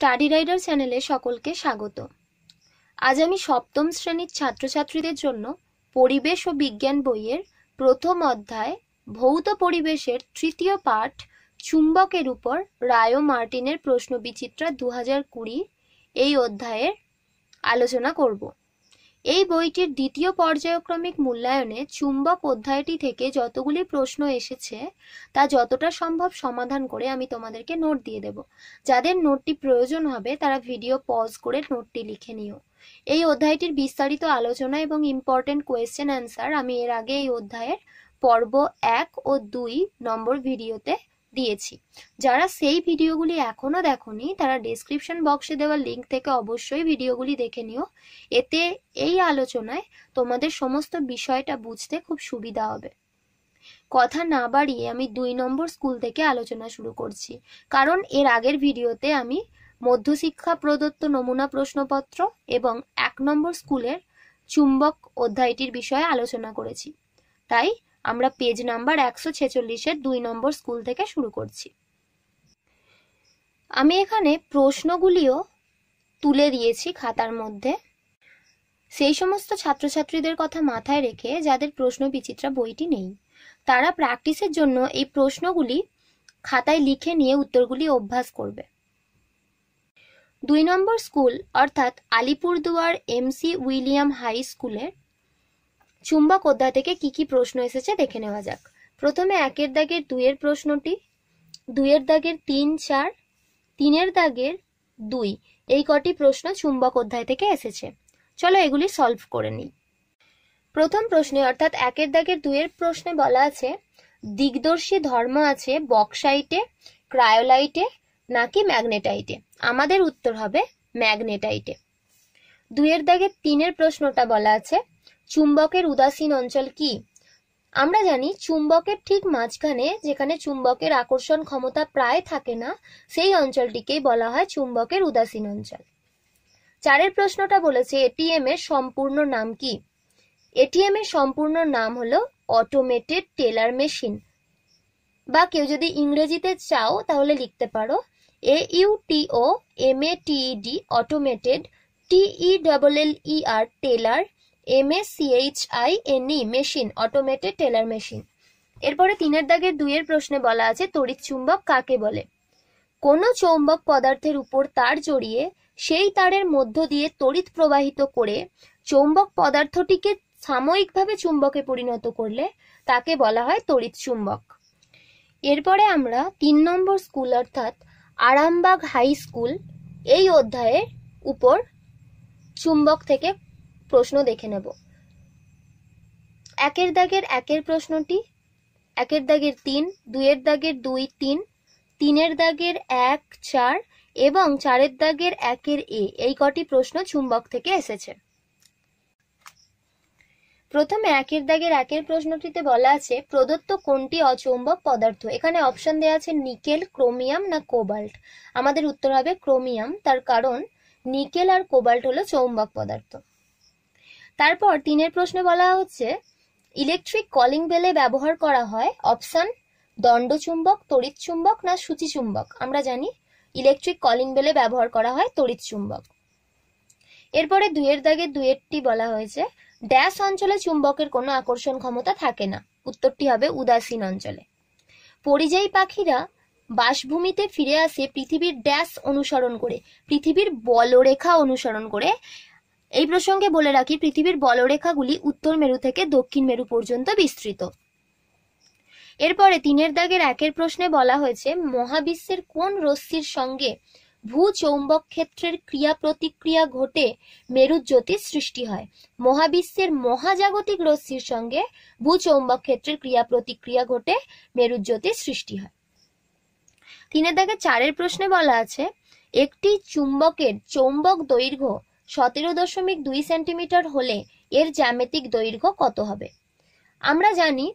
study rider চ্যানেলে সকলকে স্বাগত আজ আমি সপ্তম শ্রেণীর ছাত্রছাত্রীদের জন্য পরিবেশ ও বিজ্ঞান বইয়ের প্রথম অধ্যায় ভৌত পরিবেশের তৃতীয় পাঠ চুম্বকের উপর রায়ো মার্টিনের প্রশ্ন বিচিত্রা দু হাজার কুড়ি এই অধ্যায়ের আলোচনা করবো এই বইটির দ্বিতীয় পর্যায়ক্রমিক মূল্যায়নে চুম্বক অধ্যায়টি থেকে যতগুলি প্রশ্ন এসেছে তা যতটা সম্ভব সমাধান করে আমি তোমাদেরকে নোট দিয়ে দেব যাদের নোটটি প্রয়োজন হবে তারা ভিডিও পজ করে নোটটি লিখে নিও এই অধ্যায়টির বিস্তারিত আলোচনা এবং ইম্পর্টেন্ট কোয়েশ্চেন অ্যান্সার আমি এর আগে এই অধ্যায়ের পর্ব এক ও দুই নম্বর ভিডিওতে দিয়েছি যারা সেই ভিডিওগুলি এখনও দেখনি তারা ডিসক্রিপশন বক্সে দেওয়া লিঙ্ক থেকে অবশ্যই ভিডিওগুলি দেখে নিও এতে এই আলোচনায় তোমাদের সমস্ত বিষয়টা বুঝতে খুব সুবিধা হবে কথা না বাড়িয়ে আমি দুই নম্বর স্কুল থেকে আলোচনা শুরু করছি কারণ এর আগের ভিডিওতে আমি মধ্যশিক্ষা প্রদত্ত নমুনা প্রশ্নপত্র এবং এক নম্বর স্কুলের চুম্বক অধ্যায়টির বিষয়ে আলোচনা করেছি তাই আমরা পেজ নাম্বার একশো ছেচল্লিশের দুই নম্বর স্কুল থেকে শুরু করছি আমি এখানে প্রশ্নগুলিও তুলে দিয়েছি খাতার মধ্যে সেই সমস্ত ছাত্রছাত্রীদের কথা মাথায় রেখে যাদের প্রশ্ন বিচিত্রা বইটি নেই তারা প্র্যাকটিসের জন্য এই প্রশ্নগুলি খাতায় লিখে নিয়ে উত্তরগুলি অভ্যাস করবে দুই নম্বর স্কুল অর্থাৎ আলিপুরদুয়ার এমসি উইলিয়াম হাই স্কুলের চুম্বক অধ্যায় থেকে কি কি প্রশ্ন এসেছে দেখে নেওয়া যাক প্রথমে একের দাগের দুইয়ের প্রশ্নটি দুইয়ের দাগের তিন চার তিনের দাগের দুই এই কটি প্রশ্ন চুম্বক অধ্যায় থেকে এসেছে চলো এগুলি সলভ করে নিই প্রথম প্রশ্নে অর্থাৎ একের দাগের দুইয়ের প্রশ্নে বলা আছে দিগদর্শী ধর্ম আছে বক্সাইটে ক্রায়োলাইটে নাকি ম্যাগনেটাইটে আমাদের উত্তর হবে ম্যাগনেটাইটে দুইয়ের দাগের তিনের প্রশ্নটা বলা আছে চুম্বকের উদাসীন অঞ্চল কি আমরা জানি চুম্বকের ঠিক মাঝখানে যেখানে চুম্বকের আকর্ষণ ক্ষমতা প্রায় থাকে না সেই অঞ্চলটিকেই বলা হয় চুম্বকের উদাসীন অঞ্চল চারের প্রশ্নটা বলেছে এটিএম এর সম্পূর্ণ নাম কি এটিএম এর সম্পূর্ণ নাম হলো অটোমেটেড টেলার মেশিন বা কেউ যদি ইংরেজিতে চাও তাহলে লিখতে পারো এ U T O M A D automated TE double L E R teller এমএসিএইচআইএনই machine automated teller machine এরপরে তিনের দাগের দুইয়ের প্রশ্নে বলা আছে তড়িৎ চুম্বক কাকে বলে কোনো চৌম্বক পদার্থের উপর তার জড়িয়ে সেই তারের মধ্য দিয়ে তড়িৎ প্রবাহিত করে চৌম্বক পদার্থটিকে সাময়িকভাবে চুম্বকে পরিণত করলে তাকে বলা হয় তড়িৎ চুম্বক এরপরে আমরা তিন নম্বর স্কুল অর্থাৎ আরামবাগ হাই স্কুল এই অধ্যায়ের উপর চুম্বক থেকে প্রশ্ন দেখে নেব একের দাগের একের প্রশ্নটি একের দাগের তিন দুয়ের দাগের দুই তিন তিনের দাগের এক চার এবং চারের দাগের একের এ এই কটি প্রশ্ন চুম্বক থেকে এসেছে প্রথমে একের দাগের একের প্রশ্নটিতে বলা আছে প্রদত্ত কোনটি অচুম্বক পদার্থ এখানে অপশন দেওয়া আছে নিকেল ক্রোমিয়াম না কোবাল্ট আমাদের উত্তর হবে ক্রোমিয়াম তার কারণ নিকেল আর কোবাল্ট হলো চৌম্বক পদার্থ তারপর তিনের প্রশ্নে বলা হচ্ছে ইলেকট্রিক কলিং বেলে ব্যবহার করা হয় অপশান দণ্ডচুম্বক তড়িৎ চুম্বক না চুম্বক আমরা জানি ইলেকট্রিক কলিং বেলে ব্যবহার করা হয় তড়িৎ চুম্বক এরপরে দুয়ের দাগে দুয়েরটি বলা হয়েছে ড্যাশ অঞ্চলে চুম্বকের কোনো আকর্ষণ ক্ষমতা থাকে না উত্তরটি হবে উদাসীন অঞ্চলে পরিযায়ী পাখিরা বাসভূমিতে ফিরে আসে পৃথিবীর ড্যাশ অনুসরণ করে পৃথিবীর বলরেখা অনুসরণ করে এই প্রসঙ্গে বলে রাখি পৃথিবীর বলরেখাগুলি উত্তর মেরু থেকে দক্ষিণ মেরু পর্যন্ত বিস্তৃত এরপরে তিনের দাগের একের প্রশ্নে বলা হয়েছে মহাবিশ্বের কোন রশ্মির সঙ্গে ভূ চৌম্বক ক্ষেত্রের ক্রিয়া প্রতিক্রিয়া ঘটে মেরুর জ্যোতি সৃষ্টি হয় মহাবিশ্বের মহাজাগতিক রশ্মির সঙ্গে ভূ চৌম্বক ক্ষেত্রের ক্রিয়া প্রতিক্রিয়া ঘটে মেরুর জ্যোতি সৃষ্টি হয় তিনের দাগে চারের প্রশ্নে বলা আছে একটি চুম্বকের চৌম্বক দৈর্ঘ্য সতেরো দশমিক দুই সেন্টিমিটার হলে এর জ্যামিতিক দৈর্ঘ্য কত হবে আমরা জানি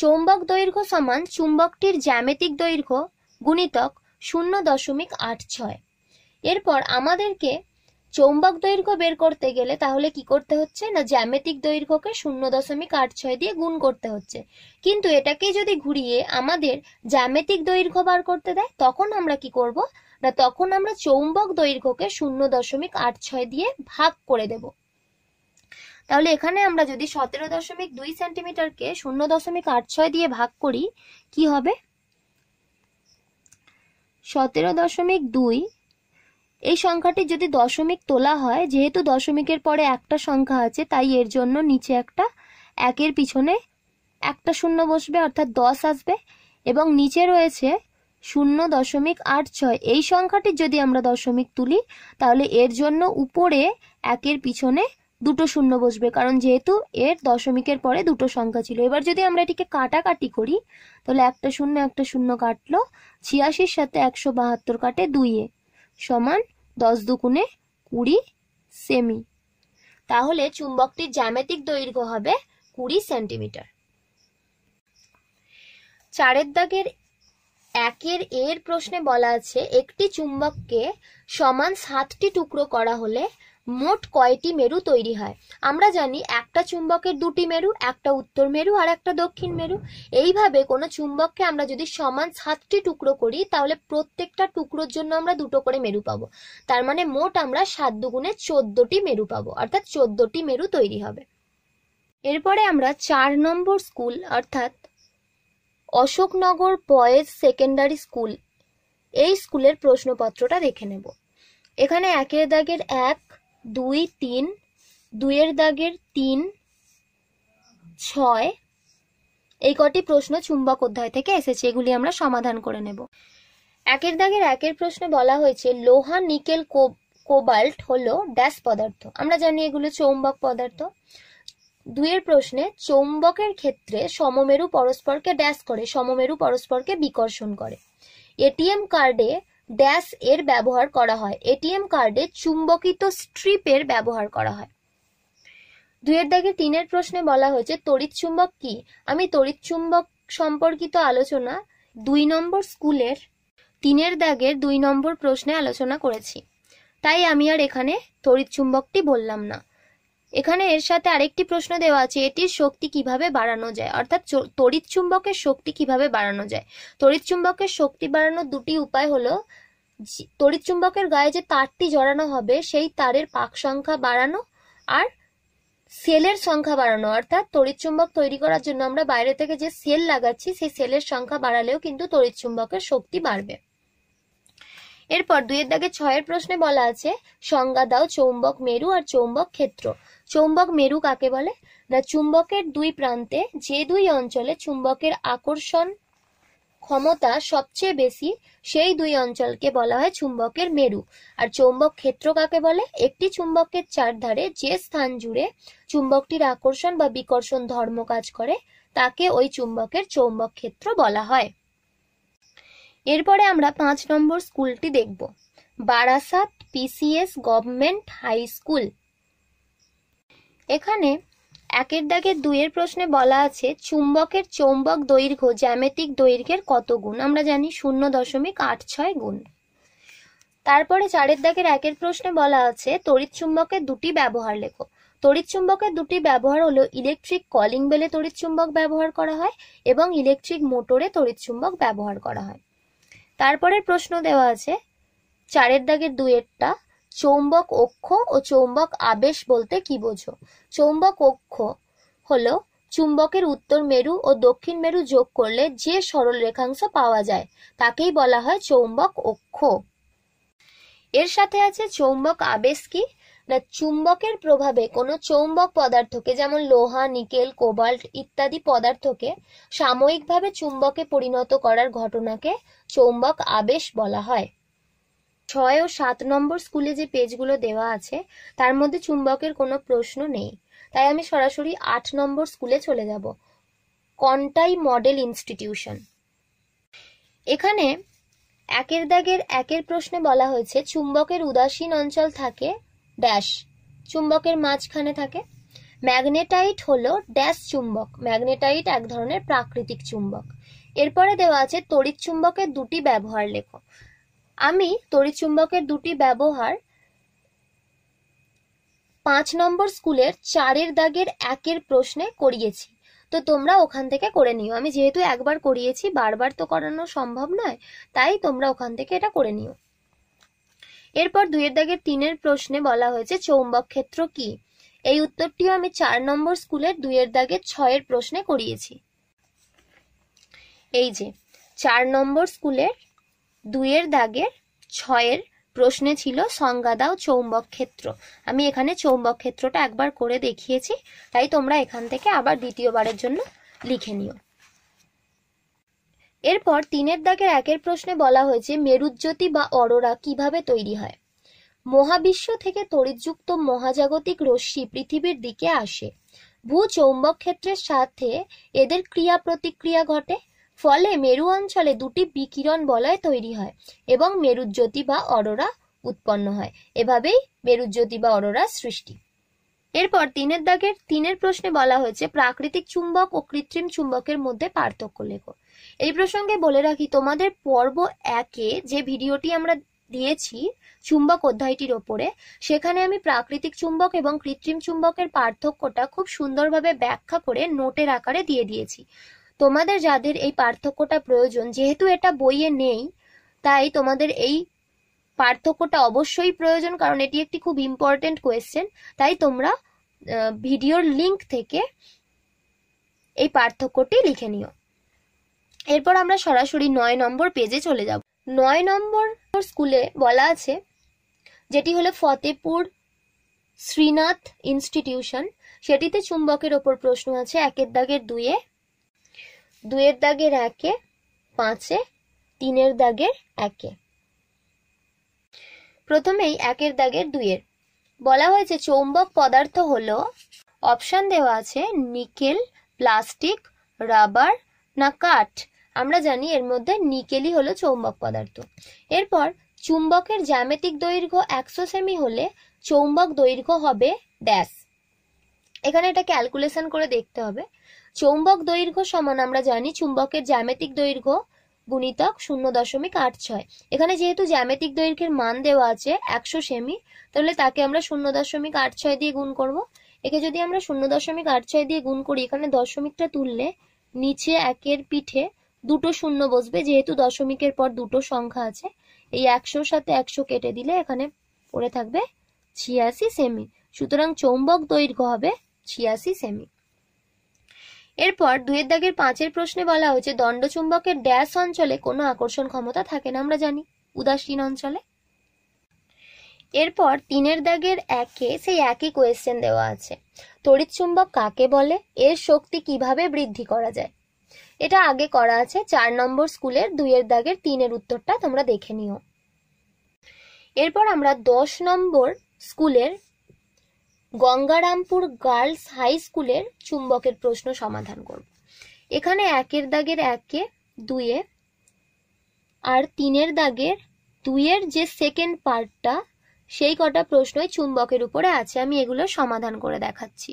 চৌম্বক দৈর্ঘ্য সমান চুম্বকটির জ্যামিতিক দৈর্ঘ্য গুণিতক শূন্য দশমিক আট ছয় এরপর আমাদেরকে চৌম্বক দৈর্ঘ্য বের করতে গেলে তাহলে কি করতে হচ্ছে না জ্যামিতিক দৈর্ঘ্যকে শূন্য দশমিক আট ছয় দিয়ে গুণ করতে হচ্ছে কিন্তু এটাকে যদি ঘুরিয়ে আমাদের জ্যামিতিক দৈর্ঘ্য বার করতে দেয় তখন আমরা কি করব না তখন আমরা চৌম্বক দৈর্ঘ্যকে শূন্য দশমিক আট ছয় দিয়ে ভাগ করে দেব তাহলে এখানে আমরা যদি সতেরো দশমিক দুই সেন্টিমিটারকে শূন্য দশমিক আট ছয় দিয়ে ভাগ করি কি হবে সতেরো দশমিক দুই এই সংখ্যাটি যদি দশমিক তোলা হয় যেহেতু দশমিকের পরে একটা সংখ্যা আছে তাই এর জন্য নিচে একটা একের পিছনে একটা শূন্য বসবে অর্থাৎ দশ আসবে এবং নিচে রয়েছে শূন্য দশমিক আট ছয় এই সংখ্যাটির যদি আমরা দশমিক তুলি তাহলে এর জন্য উপরে একের পিছনে দুটো শূন্য বসবে কারণ যেহেতু এর দশমিকের পরে দুটো সংখ্যা ছিল এবার যদি আমরা এটিকে কাটাকাটি করি তাহলে একটা শূন্য একটা শূন্য কাটলো ছিয়াশির সাথে একশো বাহাত্তর কাটে দুইয়ে সমান দশ দুকুণে কুড়ি সেমি তাহলে চুম্বকটির জ্যামেতিক দৈর্ঘ্য হবে কুড়ি সেন্টিমিটার চারের দাগের একের এর প্রশ্নে বলা আছে একটি চুম্বককে সমান সাতটি টুকরো করা হলে মোট কয়টি মেরু তৈরি হয় আমরা জানি একটা চুম্বকের দুটি মেরু একটা উত্তর মেরু আর একটা দক্ষিণ মেরু এইভাবে কোনো চুম্বককে আমরা যদি সমান সাতটি টুকরো করি তাহলে প্রত্যেকটা টুকরোর জন্য আমরা দুটো করে মেরু পাবো তার মানে মোট আমরা সাত দুগুণে চোদ্দটি মেরু পাবো অর্থাৎ চোদ্দটি মেরু তৈরি হবে এরপরে আমরা চার নম্বর স্কুল অর্থাৎ অশোকনগর বয়েজ সেকেন্ডারি স্কুল এই স্কুলের প্রশ্নপত্রটা দেখে নেব এখানে একের দাগের এক দুই তিন দুইয়ের দাগের তিন ছয় এই কটি প্রশ্ন চুম্বক অধ্যায় থেকে এসেছে এগুলি আমরা সমাধান করে নেব একের দাগের একের প্রশ্নে বলা হয়েছে লোহা নিকেল কোবাল্ট হলো ড্যাশ পদার্থ আমরা জানি এগুলো চৌম্বক পদার্থ দুইয়ের প্রশ্নে চৌম্বকের ক্ষেত্রে সমমেরু পরস্পরকে ড্যাশ করে সমমেরু পরস্পরকে বিকর্ষণ করে এটিএম কার্ডে ড্যাশ এর ব্যবহার করা হয় এটিএম কার্ডে চুম্বকিত স্ট্রিপের ব্যবহার করা হয় দুয়ের দাগে তিনের প্রশ্নে বলা হয়েছে তড়িৎ চুম্বক কি আমি তড়িৎ চুম্বক সম্পর্কিত আলোচনা দুই নম্বর স্কুলের তিনের দাগের দুই নম্বর প্রশ্নে আলোচনা করেছি তাই আমি আর এখানে তড়িৎ চুম্বকটি বললাম না এখানে এর সাথে আরেকটি প্রশ্ন দেওয়া আছে এটির শক্তি কিভাবে বাড়ানো যায় অর্থাৎ তড়িৎ চুম্বকের শক্তি কিভাবে বাড়ানো যায় তড়িৎ চুম্বকের শক্তি বাড়ানোর দুটি উপায় হলো তড়িৎ চুম্বকের গায়ে যে তারটি জড়ানো হবে সেই তারের পাক সংখ্যা বাড়ানো আর সেলের সংখ্যা বাড়ানো অর্থাৎ তড়িৎ চুম্বক তৈরি করার জন্য আমরা বাইরে থেকে যে সেল লাগাচ্ছি সেই সেলের সংখ্যা বাড়ালেও কিন্তু তড়িৎ চুম্বকের শক্তি বাড়বে এরপর দুইয়ের দাগে ছয়ের প্রশ্নে বলা আছে সংজ্ঞা দাও চৌম্বক মেরু আর চৌম্বক ক্ষেত্র চৌম্বক মেরু কাকে বলে না চুম্বকের দুই প্রান্তে যে দুই অঞ্চলে চুম্বকের আকর্ষণ ক্ষমতা সবচেয়ে বেশি সেই দুই অঞ্চলকে বলা হয় চুম্বকের মেরু আর চৌম্বক ক্ষেত্র কাকে বলে একটি চুম্বকের চারধারে যে স্থান জুড়ে চুম্বকটির আকর্ষণ বা বিকর্ষণ ধর্ম কাজ করে তাকে ওই চুম্বকের চৌম্বক ক্ষেত্র বলা হয় এরপরে আমরা পাঁচ নম্বর স্কুলটি দেখব Barasat PCS government high school এখানে একের দাগে দুইয়ের প্রশ্নে বলা আছে চুম্বকের চৌম্বক দৈর্ঘ্য জ্যামিতিক দৈর্ঘ্যের কত গুণ আমরা জানি শূন্য দশমিক আট ছয় গুণ তারপরে চারের দাগের একের প্রশ্নে বলা আছে তড়িৎ চুম্বকের দুটি ব্যবহার লেখো তড়িৎ চুম্বকের দুটি ব্যবহার হলো ইলেকট্রিক কলিং বেলে তড়িৎ চুম্বক ব্যবহার করা হয় এবং ইলেকট্রিক মোটরে তড়িৎ চুম্বক ব্যবহার করা হয় তারপরের প্রশ্ন দেওয়া আছে চারের দাগের দুয়েরটা চৌম্বক অক্ষ ও চৌম্বক আবেশ বলতে কি বোঝো চৌম্বক অক্ষ হলো চুম্বকের উত্তর মেরু ও দক্ষিণ মেরু যোগ করলে যে সরল রেখাংশ পাওয়া যায় তাকেই বলা হয় চৌম্বক অক্ষ এর সাথে আছে চৌম্বক আবেশ কি না চুম্বকের প্রভাবে কোনো চৌম্বক পদার্থকে যেমন লোহা নিকেল কোবাল্ট ইত্যাদি পদার্থকে সাময়িকভাবে চুম্বকে পরিণত করার ঘটনাকে চৌম্বক আবেশ বলা হয় ছয় ও সাত নম্বর স্কুলে যে পেজগুলো দেওয়া আছে তার মধ্যে চুম্বকের কোনো প্রশ্ন নেই তাই আমি সরাসরি আট নম্বর স্কুলে চলে যাব কন্টাই মডেল ইনস্টিটিউশন এখানে একের দাগের একের প্রশ্নে বলা হয়েছে চুম্বকের উদাসীন অঞ্চল থাকে ড্যাশ চুম্বকের মাঝখানে থাকে ম্যাগনেটাইট হলো ড্যাশ চুম্বক ম্যাগনেটাইট এক ধরনের প্রাকৃতিক চুম্বক এরপরে দেওয়া আছে তড়িৎ চুম্বকের দুটি ব্যবহার লেখো আমি তড়িচুম্বকের দুটি ব্যবহার পাঁচ নম্বর স্কুলের চারের দাগের একের প্রশ্নে করিয়েছি তো তোমরা ওখান থেকে করে নিও আমি যেহেতু একবার করিয়েছি বারবার তো করানো সম্ভব নয় তাই তোমরা ওখান থেকে এটা করে নিও এরপর দুইয়ের দাগের তিনের প্রশ্নে বলা হয়েছে চৌম্বক ক্ষেত্র কি এই উত্তরটিও আমি চার নম্বর স্কুলের দুইয়ের দাগের ছয়ের প্রশ্নে করিয়েছি এই যে চার নম্বর স্কুলের দুইয়ের দাগের ছয়ের প্রশ্নে ছিল সংজ্ঞা দাও চৌম্বক ক্ষেত্র আমি এখানে চৌম্বক ক্ষেত্রটা একবার করে দেখিয়েছি তাই তোমরা এখান থেকে আবার দ্বিতীয়বারের জন্য লিখে নিও এরপর তিনের দাগের একের প্রশ্নে বলা হয়েছে মেরুজ্যোতি বা অরোরা কিভাবে তৈরি হয় মহাবিশ্ব থেকে তড়িৎযুক্ত মহাজাগতিক রশ্মি পৃথিবীর দিকে আসে ভূ চৌম্বক ক্ষেত্রের সাথে এদের ক্রিয়া প্রতিক্রিয়া ঘটে ফলে মেরু অঞ্চলে দুটি বিকিরণ বলয় তৈরি হয় এবং মেরুজ্যোতি বা অরোরা উৎপন্ন হয় এভাবেই মেরুজ্যোতি বা অরোরা সৃষ্টি এরপর তিনের দাগের তিনের প্রশ্নে বলা হয়েছে প্রাকৃতিক চুম্বক ও কৃত্রিম চুম্বকের মধ্যে পার্থক্য লেখো এই প্রসঙ্গে বলে রাখি তোমাদের পর্ব একে যে ভিডিওটি আমরা দিয়েছি চুম্বক অধ্যায়টির ওপরে সেখানে আমি প্রাকৃতিক চুম্বক এবং কৃত্রিম চুম্বকের পার্থক্যটা খুব সুন্দরভাবে ব্যাখ্যা করে নোটের আকারে দিয়ে দিয়েছি তোমাদের যাদের এই পার্থক্যটা প্রয়োজন যেহেতু এটা বইয়ে নেই তাই তোমাদের এই পার্থক্যটা অবশ্যই প্রয়োজন কারণ এটি একটি খুব ইম্পর্টেন্ট কোয়েশ্চেন তাই তোমরা ভিডিওর লিংক থেকে এই পার্থক্যটি লিখে নিও এরপর আমরা সরাসরি নয় নম্বর পেজে চলে যাব নয় নম্বর স্কুলে বলা আছে যেটি হলো ফতেপুর শ্রীনাথ ইনস্টিটিউশন সেটিতে চুম্বকের ওপর প্রশ্ন আছে একের দাগের দুয়ে দুয়ের দাগের একে পাঁচে তিনের দাগের একে প্রথমেই একের দাগের দুইয়ের বলা হয়েছে চৌম্বক পদার্থ হল অপশান দেওয়া আছে নিকেল প্লাস্টিক রাবার না কাঠ আমরা জানি এর মধ্যে নিকেলই হলো চৌম্বক পদার্থ এরপর চুম্বকের জ্যামিতিক দৈর্ঘ্য একশো সেমি হলে চৌম্বক দৈর্ঘ্য হবে ড্যাশ এখানে এটা ক্যালকুলেশন করে দেখতে হবে চৌম্বক দৈর্ঘ্য সমান আমরা জানি চুম্বকের জ্যামিতিক দৈর্ঘ্য গুণিতক শূন্য দশমিক আট ছয় এখানে যেহেতু জ্যামিতিক দৈর্ঘ্যের মান দেওয়া আছে একশো সেমি তাহলে তাকে আমরা শূন্য দশমিক আট ছয় দিয়ে গুণ করব একে যদি আমরা শূন্য দশমিক আট ছয় দিয়ে গুণ করি এখানে দশমিকটা তুললে নিচে একের পিঠে দুটো শূন্য বসবে যেহেতু দশমিকের পর দুটো সংখ্যা আছে এই একশোর সাথে একশো কেটে দিলে এখানে পড়ে থাকবে ছিয়াশি সেমি সুতরাং চৌম্বক দৈর্ঘ্য হবে ছিয়াশি সেমি এরপর দুয়ের দাগের পাঁচের প্রশ্নে বলা হয়েছে দণ্ডচুম্বকের ড্যাশ অঞ্চলে কোনো আকর্ষণ ক্ষমতা থাকে না আমরা জানি উদাসীন অঞ্চলে এরপর তিনের দাগের একে সেই একই কোয়েশ্চেন দেওয়া আছে তড়িৎচুম্বক কাকে বলে এর শক্তি কিভাবে বৃদ্ধি করা যায় এটা আগে করা আছে চার নম্বর স্কুলের দুইয়ের দাগের তিনের উত্তরটা তোমরা দেখে নিও এরপর আমরা দশ নম্বর স্কুলের গঙ্গারামপুর গার্লস হাই স্কুলের চুম্বকের প্রশ্ন সমাধান করব এখানে একের দাগের একে দুয়ে আর তিনের দাগের দুইয়ের যে সেকেন্ড পার্টটা সেই কটা প্রশ্নই চুম্বকের উপরে আছে আমি এগুলো সমাধান করে দেখাচ্ছি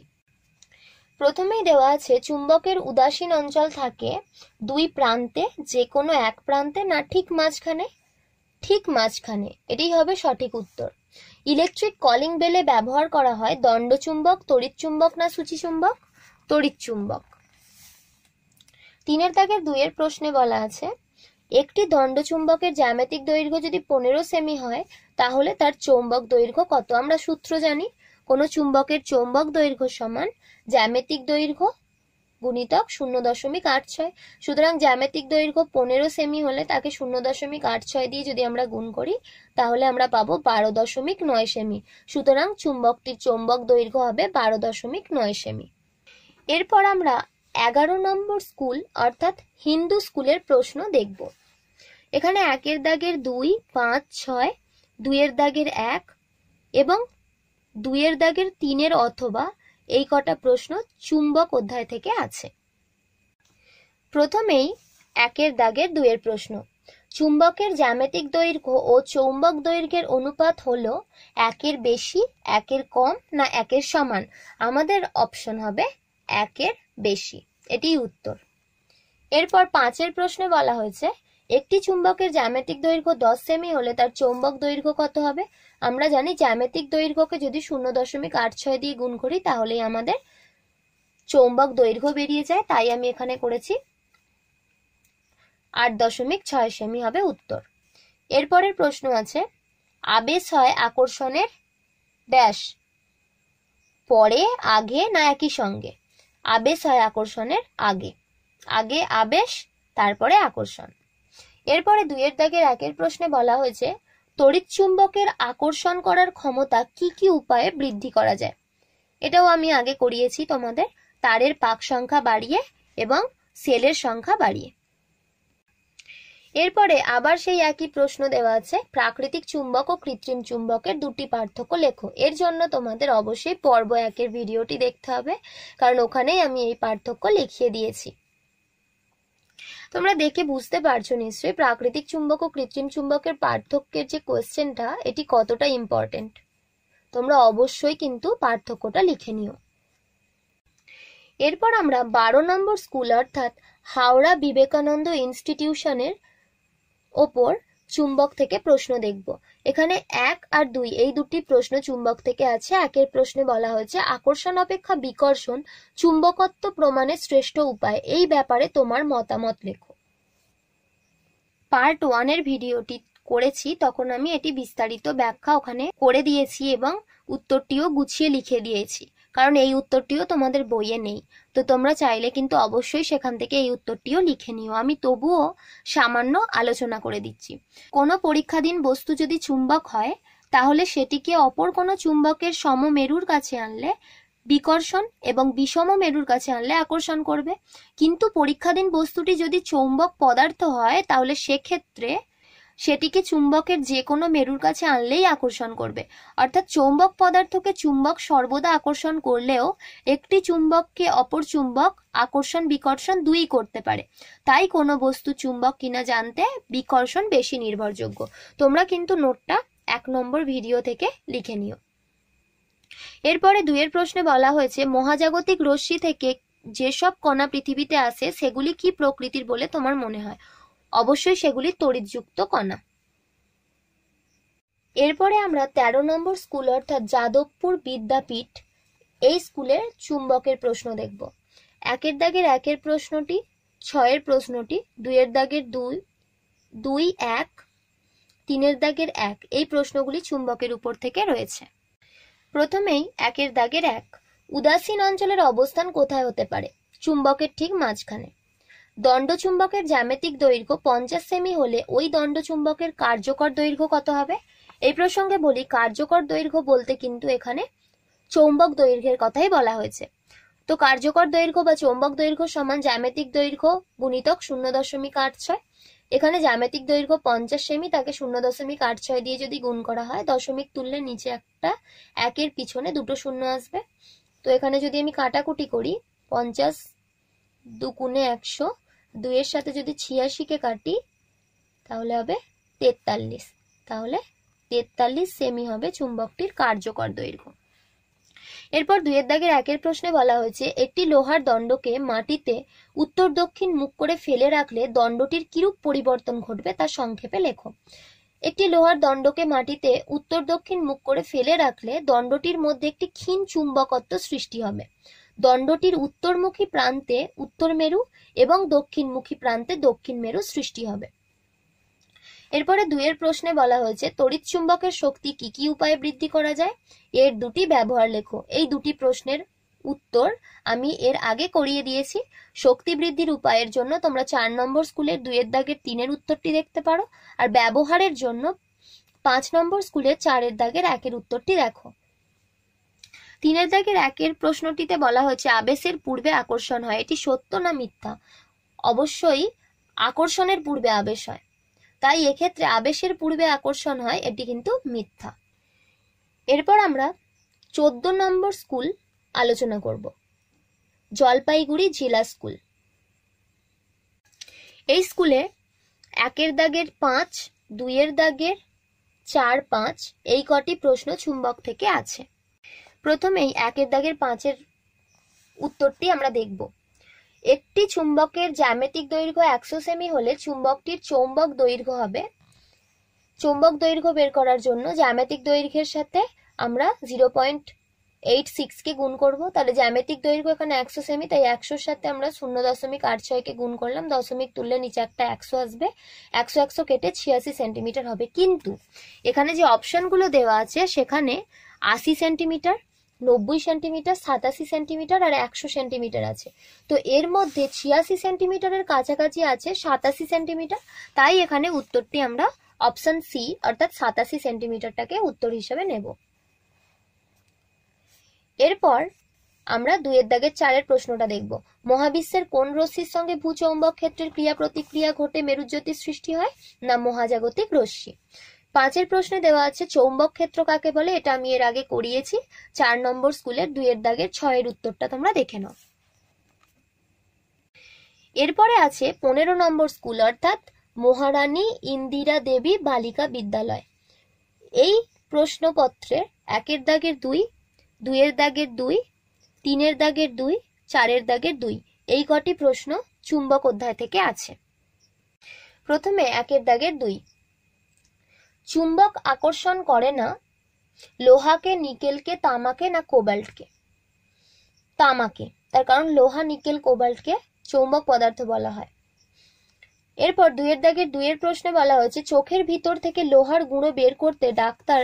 প্রথমেই দেওয়া আছে চুম্বকের উদাসীন অঞ্চল থাকে দুই প্রান্তে যে কোনো এক প্রান্তে না ঠিক মাঝখানে ঠিক মাঝখানে এটাই হবে সঠিক উত্তর ইলেকট্রিক কলিং বেলে ব্যবহার করা হয় দণ্ডচুম্বক তড়িৎচুম্বক না সূচিচুম্বক তড়িৎচুম্বক তিনের দাগের দুইয়ের প্রশ্নে বলা আছে একটি দণ্ডচুম্বকের জ্যামিতিক দৈর্ঘ্য যদি পনেরো সেমি হয় তাহলে তার চৌম্বক দৈর্ঘ্য কত আমরা সূত্র জানি কোনো চুম্বকের চৌম্বক দৈর্ঘ্য সমান জ্যামিতিক দৈর্ঘ্য গুণিতক শূন্য দশমিক আট ছয় সুতরাং জ্যামিতিক দৈর্ঘ্য পনেরো সেমি হলে তাকে শূন্য দশমিক আট ছয় দিয়ে যদি আমরা গুণ করি তাহলে আমরা পাবো বারো দশমিক নয় সেমি সুতরাং চুম্বকটির চৌম্বক দৈর্ঘ্য হবে বারো দশমিক নয় সেমি এরপর আমরা এগারো নম্বর স্কুল অর্থাৎ হিন্দু স্কুলের প্রশ্ন দেখব এখানে একের দাগের দুই পাঁচ ছয় দুইয়ের দাগের এক এবং দুইয়ের দাগের তিনের অথবা এই কটা প্রশ্ন চুম্বক অধ্যায় থেকে আছে প্রথমেই একের দাগের দুয়ের প্রশ্ন চুম্বকের জ্যামেতিক দৈর্ঘ্য ও চৌম্বক দৈর্ঘ্যের অনুপাত হল একের বেশি একের কম না একের সমান আমাদের অপশন হবে একের বেশি এটি উত্তর এরপর পাঁচের প্রশ্নে বলা হয়েছে একটি চুম্বকের জ্যামিতিক দৈর্ঘ্য দশ সেমি হলে তার চৌম্বক দৈর্ঘ্য কত হবে আমরা জানি জ্যামিতিক দৈর্ঘ্যকে যদি শূন্য দশমিক আট ছয় দিয়ে গুণ করি তাহলেই আমাদের চৌম্বক দৈর্ঘ্য বেরিয়ে যায় তাই আমি এখানে করেছি আট দশমিক ছয় সেমি হবে উত্তর এরপরের প্রশ্ন আছে আবেশ হয় আকর্ষণের ড্যাশ পরে আগে না একই সঙ্গে আবেশ হয় আকর্ষণের আগে আগে আবেশ তারপরে আকর্ষণ এরপরে দুইয়ের দাগের একের প্রশ্নে বলা হয়েছে তড়িৎ চুম্বকের আকর্ষণ করার ক্ষমতা কি কি উপায়ে বৃদ্ধি করা যায় এটাও আমি আগে করিয়েছি তোমাদের তারের পাক সংখ্যা বাড়িয়ে এবং সেলের সংখ্যা বাড়িয়ে এরপরে আবার সেই একই প্রশ্ন দেওয়া আছে প্রাকৃতিক চুম্বক ও কৃত্রিম চুম্বকের দুটি পার্থক্য লেখো এর জন্য তোমাদের অবশ্যই পর্ব একের ভিডিওটি দেখতে হবে কারণ ওখানেই আমি এই পার্থক্য লিখিয়ে দিয়েছি তোমরা দেখে বুঝতে পারছো নিশ্চয়ই প্রাকৃতিক চুম্বক ও কৃত্রিম চুম্বকের পার্থক্যের যে কোয়েশ্চেনটা এটি কতটা ইম্পর্টেন্ট তোমরা অবশ্যই কিন্তু পার্থক্যটা লিখে নিও এরপর আমরা বারো নম্বর স্কুল অর্থাৎ হাওড়া বিবেকানন্দ ইনস্টিটিউশনের ওপর চুম্বক থেকে প্রশ্ন দেখব এখানে এক আর দুই এই দুটি প্রশ্ন চুম্বক থেকে আছে একের প্রশ্নে বলা হয়েছে আকর্ষণ অপেক্ষা বিকর্ষণ চুম্বকত্ব প্রমাণের শ্রেষ্ঠ উপায় এই ব্যাপারে তোমার মতামত লেখো পার্ট ওয়ানের ভিডিওটি করেছি তখন আমি এটি বিস্তারিত ব্যাখ্যা ওখানে করে দিয়েছি এবং উত্তরটিও গুছিয়ে লিখে দিয়েছি কারণ এই উত্তরটিও তোমাদের বইয়ে নেই তো তোমরা চাইলে কিন্তু অবশ্যই সেখান থেকে এই উত্তরটিও লিখে নিও আমি তবুও সামান্য আলোচনা করে দিচ্ছি কোনো পরীক্ষাধীন বস্তু যদি চুম্বক হয় তাহলে সেটিকে অপর কোনো চুম্বকের সমমেরুর কাছে আনলে বিকর্ষণ এবং বিষম মেরুর কাছে আনলে আকর্ষণ করবে কিন্তু পরীক্ষাধীন বস্তুটি যদি চৌম্বক পদার্থ হয় তাহলে সেক্ষেত্রে সেটিকে চুম্বকের যে কোনো মেরুর কাছে আনলেই আকর্ষণ করবে অর্থাৎ চৌম্বক পদার্থকে চুম্বক সর্বদা আকর্ষণ করলেও একটি চুম্বককে অপর চুম্বক আকর্ষণ বিকর্ষণ দুই করতে পারে তাই কোনো বস্তু চুম্বক কিনা জানতে বিকর্ষণ বেশি নির্ভরযোগ্য তোমরা কিন্তু নোটটা এক নম্বর ভিডিও থেকে লিখে নিও এরপরে দুয়ের প্রশ্নে বলা হয়েছে মহাজাগতিক রশ্মি থেকে যেসব কণা পৃথিবীতে আসে সেগুলি কি প্রকৃতির বলে তোমার মনে হয় অবশ্যই সেগুলি তড়িৎযুক্ত কণা এরপরে আমরা ১৩ নম্বর স্কুল অর্থাৎ যাদবপুর বিদ্যাপীঠ এই স্কুলের চুম্বকের প্রশ্ন দেখব একের দাগের একের প্রশ্নটি ছয়ের প্রশ্নটি দুইয়ের দাগের দুই দুই এক তিনের দাগের এক এই প্রশ্নগুলি চুম্বকের উপর থেকে রয়েছে প্রথমেই একের দাগের এক উদাসীন অঞ্চলের অবস্থান কোথায় হতে পারে চুম্বকের ঠিক মাঝখানে দণ্ডচুম্বকের জ্যামিতিক দৈর্ঘ্য পঞ্চাশ সেমি হলে ওই দণ্ডচুম্বকের কার্যকর দৈর্ঘ্য কত হবে এই প্রসঙ্গে বলি কার্যকর দৈর্ঘ্য বলতে কিন্তু এখানে চৌম্বক দৈর্ঘ্যের কথাই বলা হয়েছে তো কার্যকর দৈর্ঘ্য বা চৌম্বক দৈর্ঘ্য সমান জ্যামিতিক দৈর্ঘ্য গুণিতক শূন্য দশমিক আট ছয় এখানে জ্যামিতিক দৈর্ঘ্য পঞ্চাশ সেমি তাকে শূন্য দশমিক আট ছয় দিয়ে যদি গুণ করা হয় দশমিক তুললে নিচে একটা একের পিছনে দুটো শূন্য আসবে তো এখানে যদি আমি কাটাকুটি করি পঞ্চাশ দুকুণে একশো দুইয়ের সাথে যদি ছিয়াশিকে কাটি তাহলে হবে তেতাল্লিশ তাহলে তেতাল্লিশ সেমি হবে চুম্বকটির কার্যকর দৈর্ঘ্য এরপর দুয়ের দাগের একের প্রশ্নে বলা হয়েছে একটি লোহার দণ্ডকে মাটিতে উত্তর দক্ষিণ মুখ করে ফেলে রাখলে দণ্ডটির কিরূপ পরিবর্তন ঘটবে তা সংক্ষেপে লেখো একটি লোহার দণ্ডকে মাটিতে উত্তর দক্ষিণ মুখ করে ফেলে রাখলে দণ্ডটির মধ্যে একটি ক্ষীণ চুম্বকত্ব সৃষ্টি হবে দণ্ডটির উত্তরমুখী প্রান্তে উত্তর মেরু এবং দক্ষিণমুখী প্রান্তে দক্ষিণ মেরু সৃষ্টি হবে এরপরে দুয়ের প্রশ্নে বলা হয়েছে তড়িৎ চুম্বকের শক্তি কি কি উপায়ে বৃদ্ধি করা যায় এর দুটি ব্যবহার লেখো এই দুটি প্রশ্নের উত্তর আমি এর আগে করিয়ে দিয়েছি শক্তি বৃদ্ধির উপায়ের জন্য তোমরা চার নম্বর স্কুলের দুয়ের দাগের তিনের উত্তরটি দেখতে পারো আর ব্যবহারের জন্য পাঁচ নম্বর স্কুলের চারের দাগের একের উত্তরটি দেখো তিনের দাগের একের প্রশ্নটিতে বলা হয়েছে আবেশের পূর্বে আকর্ষণ হয় এটি সত্য না মিথ্যা অবশ্যই আকর্ষণের পূর্বে আবেশ হয় তাই এক্ষেত্রে আবেশের পূর্বে আকর্ষণ হয় এটি কিন্তু মিথ্যা এরপর আমরা চোদ্দ নম্বর স্কুল আলোচনা করব জলপাইগুড়ি জেলা স্কুল এই স্কুলে একের দাগের পাঁচ দুইয়ের দাগের চার পাঁচ এই কটি প্রশ্ন চুম্বক থেকে আছে প্রথমেই একের দাগের পাঁচের উত্তরটি আমরা দেখব একটি চুম্বকের জ্যামিতিক দৈর্ঘ্য একশো সেমি হলে চুম্বকটির চৌম্বক দৈর্ঘ্য হবে চৌম্বক দৈর্ঘ্য বের করার জন্য জ্যামিতিক দৈর্ঘ্যের সাথে আমরা জিরো পয়েন্ট এইট সিক্সকে গুণ করব তাহলে জ্যামিতিক দৈর্ঘ্য এখানে একশো সেমি তাই একশোর সাথে আমরা শূন্য দশমিক আট ছয়কে গুণ করলাম দশমিক তুললে নিচে একটা একশো আসবে একশো একশো কেটে ছিয়াশি সেন্টিমিটার হবে কিন্তু এখানে যে অপশানগুলো দেওয়া আছে সেখানে আশি সেন্টিমিটার নব্বই সেন্টিমিটার সাতাশি সেন্টিমিটার আর একশো সেন্টিমিটার আছে তো এর মধ্যে ছিয়াশি সেন্টিমিটারের কাছাকাছি আছে সাতাশি সেন্টিমিটার তাই এখানে উত্তরটি আমরা অপশন সি অর্থাৎ সাতাশি সেন্টিমিটারটাকে উত্তর হিসেবে নেব এরপর আমরা দুয়ের দাগের চারের প্রশ্নটা দেখব মহাবিশ্বের কোন রশ্মির সঙ্গে ভূচৌম্বক ক্ষেত্রের ক্রিয়া প্রতিক্রিয়া ঘটে মেরুজ্যোতির সৃষ্টি হয় না মহাজাগতিক রশ্মি পাঁচের প্রশ্নে দেওয়া আছে চৌম্বক ক্ষেত্র কাকে বলে এটা আমি এর আগে করিয়েছি চার নম্বর স্কুলের দুইয়ের দাগের ছয়ের উত্তরটা তোমরা দেখে নাও এরপরে আছে পনেরো নম্বর স্কুল অর্থাৎ মহারানী ইন্দিরা দেবী বালিকা বিদ্যালয় এই প্রশ্নপত্রে একের দাগের দুই দুইয়ের দাগের দুই তিনের দাগের দুই চারের দাগের দুই এই কটি প্রশ্ন চুম্বক অধ্যায় থেকে আছে প্রথমে একের দাগের দুই চুম্বক আকর্ষণ করে না লোহাকে নিকেলকে তামাকে না কোবাল্টকে তামাকে তার কারণ লোহা নিকেল কোবাল্টকে চৌম্বক পদার্থ বলা হয় এরপর দুয়ের দাগের দুয়ের প্রশ্নে বলা হয়েছে চোখের ভিতর থেকে লোহার গুঁড়ো বের করতে ডাক্তার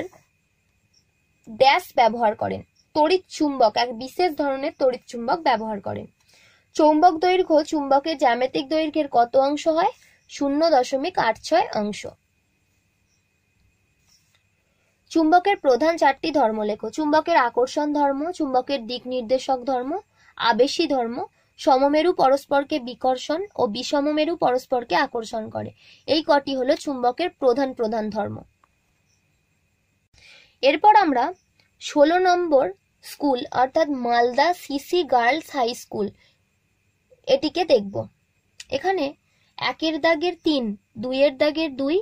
ড্যাশ ব্যবহার করেন তড়িৎ চুম্বক এক বিশেষ ধরনের তড়িৎ চুম্বক ব্যবহার করেন চৌম্বক দৈর্ঘ্য চুম্বকের জ্যামিতিক দৈর্ঘ্যের কত অংশ হয় শূন্য দশমিক আট ছয় অংশ চুম্বকের প্রধান চারটি ধর্ম লেখো চুম্বকের আকর্ষণ ধর্ম চুম্বকের দিক নির্দেশক ধর্ম আবেশী ধর্ম সমমেরু পরস্পরকে বিকর্ষণ ও বিষমমেরু পরস্পরকে আকর্ষণ করে এই কটি হলো চুম্বকের প্রধান প্রধান ধর্ম এরপর আমরা ষোলো নম্বর স্কুল অর্থাৎ Malda CC girls high school এটিকে দেখব এখানে একের দাগের তিন দুইয়ের দাগের দুই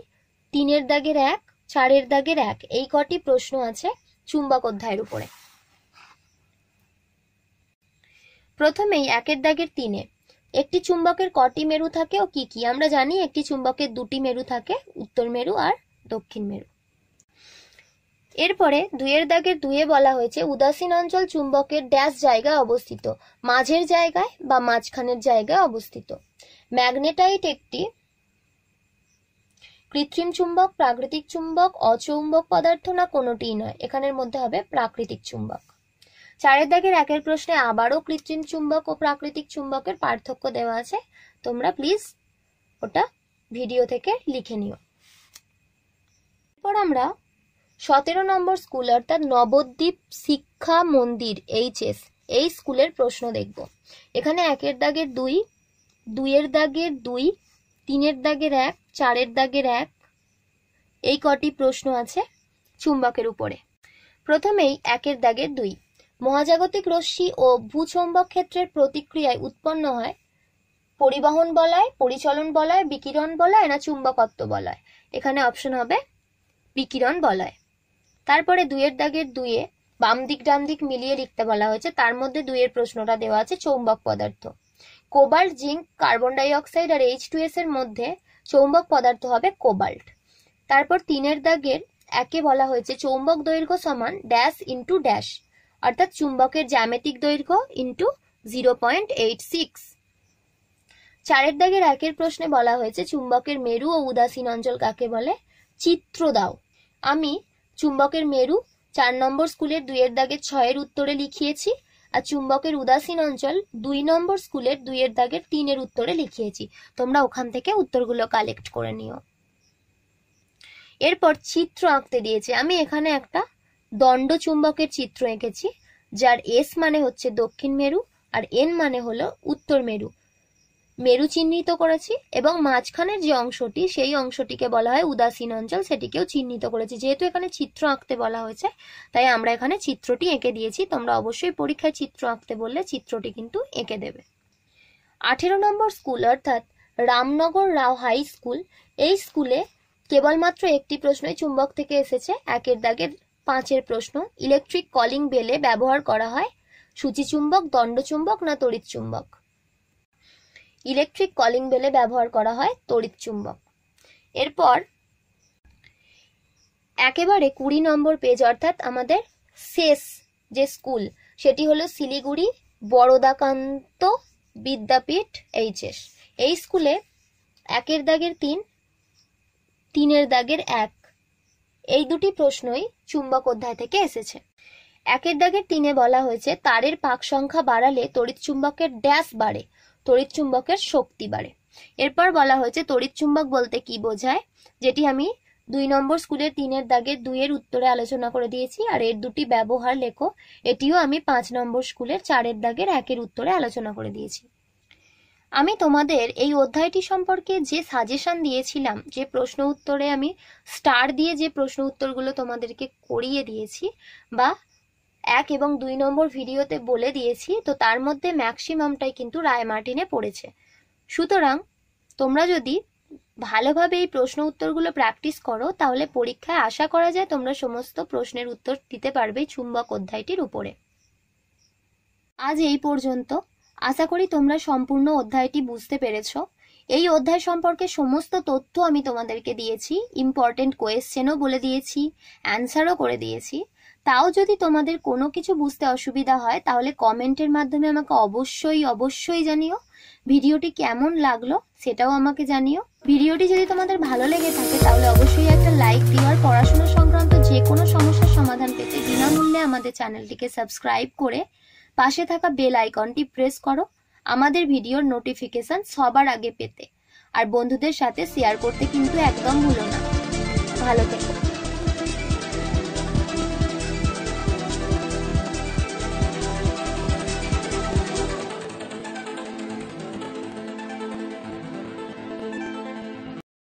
তিনের দাগের এক চারের দাগের এক এই কটি প্রশ্ন আছে চুম্বক অধ্যায়ের উপরে প্রথমেই একের দাগের তিনে একটি চুম্বকের কটি মেরু থাকে ও কি কি আমরা জানি একটি চুম্বকের দুটি মেরু থাকে উত্তর মেরু আর দক্ষিণ মেরু এরপরে দুইয়ের দাগের দুয়ে বলা হয়েছে উদাসীন অঞ্চল চুম্বকের ড্যাশ জায়গায় অবস্থিত মাঝের জায়গায় বা মাঝখানের জায়গায় অবস্থিত ম্যাগনেটাইট একটি কৃত্রিম চুম্বক প্রাকৃতিক চুম্বক অচৌম্বক পদার্থ না কোনোটিই নয় এখানের মধ্যে হবে প্রাকৃতিক চুম্বক চারের দাগের একের প্রশ্নে আবারও কৃত্রিম চুম্বক ও প্রাকৃতিক চুম্বকের পার্থক্য দেওয়া আছে তোমরা প্লিজ ওটা ভিডিও থেকে লিখে নিও এরপর আমরা সতেরো নম্বর স্কুল অর্থাৎ নবদ্বীপ শিক্ষা মন্দির এইচএস এই স্কুলের প্রশ্ন দেখব এখানে একের দাগের দুই দুইয়ের দাগের দুই তিনের দাগের এক চারের দাগের এক এই কটি প্রশ্ন আছে চুম্বকের উপরে প্রথমেই একের দাগের দুই মহাজাগতিক রশ্মি ও ভূচুম্বক ক্ষেত্রের প্রতিক্রিয়ায় উৎপন্ন হয় পরিবহন বলায় পরিচলন বলায় বিকিরণ বলায় না চুম্বকত্ব বলায় এখানে অপশন হবে বিকিরণ বলায় তারপরে দুইয়ের দাগের দুইয়ে বাম দিক ডান দিক মিলিয়ে লিখতে বলা হয়েছে তার মধ্যে দুইয়ের প্রশ্নটা দেওয়া আছে চৌম্বক পদার্থ কোবাল্ট জিঙ্ক কার্বন ডাইঅক্সাইড আর এইচ টু এস এর মধ্যে চৌম্বক পদার্থ হবে কোবাল্ট তারপর তিনের দাগের একে বলা হয়েছে চৌম্বক দৈর্ঘ্য সমান ড্যাশ ইন্টু ড্যাশ অর্থাৎ চুম্বকের জ্যামিতিক দৈর্ঘ্য into zero point eight six চারের দাগের একের প্রশ্নে বলা হয়েছে চুম্বকের মেরু ও উদাসীন অঞ্চল কাকে বলে চিত্র দাও আমি চুম্বকের মেরু চার নম্বর স্কুলের দুইয়ের দাগের ছয়ের উত্তরে লিখিয়েছি আর চুম্বকের উদাসীন অঞ্চল দুই নম্বর স্কুলের দুইয়ের দাগের তিনের উত্তরে লিখিয়েছি তোমরা ওখান থেকে উত্তরগুলো কালেক্ট করে নিও এরপর চিত্র আঁকতে দিয়েছে আমি এখানে একটা দণ্ড চুম্বকের চিত্র এঁকেছি যার এস মানে হচ্ছে দক্ষিণ মেরু আর এন মানে হলো উত্তর মেরু মেরু চিহ্নিত করেছি এবং মাঝখানের যে অংশটি সেই অংশটিকে বলা হয় উদাসীন অঞ্চল সেটিকেও চিহ্নিত করেছি যেহেতু এখানে চিত্র আঁকতে বলা হয়েছে তাই আমরা এখানে চিত্রটি এঁকে দিয়েছি তোমরা অবশ্যই পরীক্ষায় চিত্র আঁকতে বললে চিত্রটি কিন্তু এঁকে দেবে আঠেরো নম্বর স্কুল অর্থাৎ রামনগর রাও হাই স্কুল এই স্কুলে কেবলমাত্র একটি প্রশ্নই চুম্বক থেকে এসেছে একের দাগের পাঁচের প্রশ্ন ইলেকট্রিক কলিং বেলে ব্যবহার করা হয় সূচি দণ্ড দণ্ডচুম্বক না তড়িৎ চুম্বক ইলেকট্রিক কলিং বেলে ব্যবহার করা হয় তড়িৎ চুম্বক এরপর একেবারে কুড়ি নম্বর পেজ অর্থাৎ আমাদের শেষ যে স্কুল সেটি হলো শিলিগুড়ি বড়দাকান্ত বিদ্যাপীঠ এইচএস এই স্কুলে একের দাগের তিন তিনের দাগের এক এই দুটি প্রশ্নই চুম্বক অধ্যায় থেকে এসেছে একের দাগের তিনে বলা হয়েছে তারের পাক সংখ্যা বাড়ালে তড়িৎ চুম্বকের ড্যাশ বাড়ে তড়িৎচুম্বকের শক্তি বাড়ে এরপর বলা হয়েছে তড়িৎচুম্বক বলতে কি বোঝায় যেটি আমি দুই নম্বর স্কুলের তিনের দাগে দুইয়ের উত্তরে আলোচনা করে দিয়েছি আর এর দুটি ব্যবহার লেখো এটিও আমি পাঁচ নম্বর স্কুলের চারের দাগের একের উত্তরে আলোচনা করে দিয়েছি আমি তোমাদের এই অধ্যায়টি সম্পর্কে যে সাজেশন দিয়েছিলাম যে প্রশ্ন উত্তরে আমি স্টার দিয়ে যে প্রশ্ন উত্তরগুলো তোমাদেরকে করিয়ে দিয়েছি বা এক এবং দুই নম্বর ভিডিওতে বলে দিয়েছি তো তার মধ্যে ম্যাক্সিমামটাই কিন্তু রায় মার্টিনে পড়েছে সুতরাং তোমরা যদি ভালোভাবে এই প্রশ্ন উত্তরগুলো প্র্যাকটিস করো তাহলে পরীক্ষায় আশা করা যায় তোমরা সমস্ত প্রশ্নের উত্তর দিতে পারবে চুম্বক অধ্যায়টির উপরে আজ এই পর্যন্ত আশা করি তোমরা সম্পূর্ণ অধ্যায়টি বুঝতে পেরেছ এই অধ্যায় সম্পর্কে সমস্ত তথ্য আমি তোমাদেরকে দিয়েছি ইম্পর্টেন্ট কোয়েশ্চেনও বলে দিয়েছি অ্যান্সারও করে দিয়েছি তাও যদি তোমাদের কোনো কিছু বুঝতে অসুবিধা হয় তাহলে কমেন্টের মাধ্যমে আমাকে অবশ্যই অবশ্যই জানিও ভিডিওটি কেমন লাগলো সেটাও আমাকে জানিও ভিডিওটি যদি তোমাদের ভালো লেগে থাকে তাহলে অবশ্যই একটা লাইক দিও আর পড়াশোনা সংক্রান্ত যে কোনো সমস্যার সমাধান পেতে বিনামূল্যে আমাদের চ্যানেলটিকে সাবস্ক্রাইব করে পাশে থাকা বেল আইকনটি প্রেস করো আমাদের ভিডিওর নোটিফিকেশন সবার আগে পেতে আর বন্ধুদের সাথে শেয়ার করতে কিন্তু একদম ভুলো না ভালো থেকো